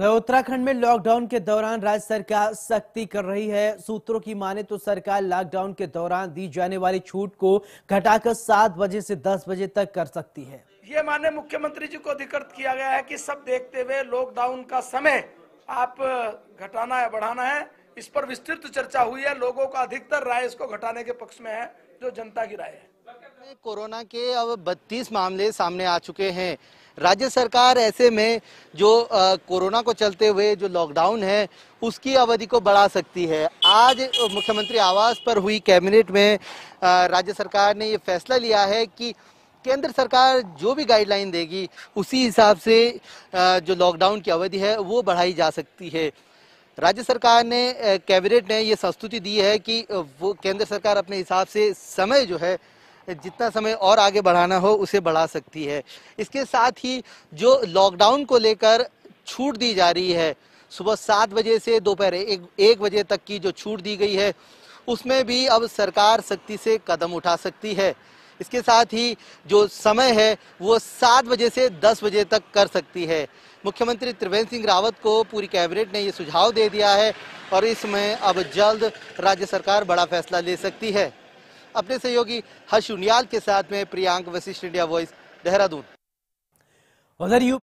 उत्तराखंड में लॉकडाउन के दौरान राज्य सरकार सख्ती कर रही है सूत्रों की माने तो सरकार लॉकडाउन के दौरान दी जाने वाली छूट को घटाकर सात बजे से दस बजे तक कर सकती है ये माने मुख्यमंत्री जी को अधिकृत किया गया है कि सब देखते हुए लॉकडाउन का समय आप घटाना है बढ़ाना है इस पर विस्तृत चर्चा हुई है लोगों का अधिकतर राय इसको घटाने के पक्ष में है जो जनता की राय है में कोरोना के अब 32 मामले सामने आ चुके हैं राज्य सरकार ऐसे में जो आ, कोरोना को चलते हुए जो लॉकडाउन है उसकी अवधि को बढ़ा सकती है आज मुख्यमंत्री आवास पर हुई कैबिनेट में आ, राज्य सरकार ने ये फैसला लिया है कि केंद्र सरकार जो भी गाइडलाइन देगी उसी हिसाब से जो लॉकडाउन की अवधि है वो बढ़ाई जा सकती है राज्य सरकार ने कैबिनेट ने ये संस्तुति दी है कि वो केंद्र सरकार अपने हिसाब से समय जो है जितना समय और आगे बढ़ाना हो उसे बढ़ा सकती है इसके साथ ही जो लॉकडाउन को लेकर छूट दी जा रही है सुबह सात बजे से दोपहर एक एक बजे तक की जो छूट दी गई है उसमें भी अब सरकार सख्ती से कदम उठा सकती है इसके साथ ही जो समय है वो सात बजे से दस बजे तक कर सकती है मुख्यमंत्री त्रिवेंद्र सिंह रावत को पूरी कैबिनेट ने ये सुझाव दे दिया है और इसमें अब जल्द राज्य सरकार बड़ा फैसला ले सकती है अपने सहयोगी हर्ष उनियाल के साथ में प्रियांक वशिष्ठ इंडिया वॉइस देहरादून उधर यू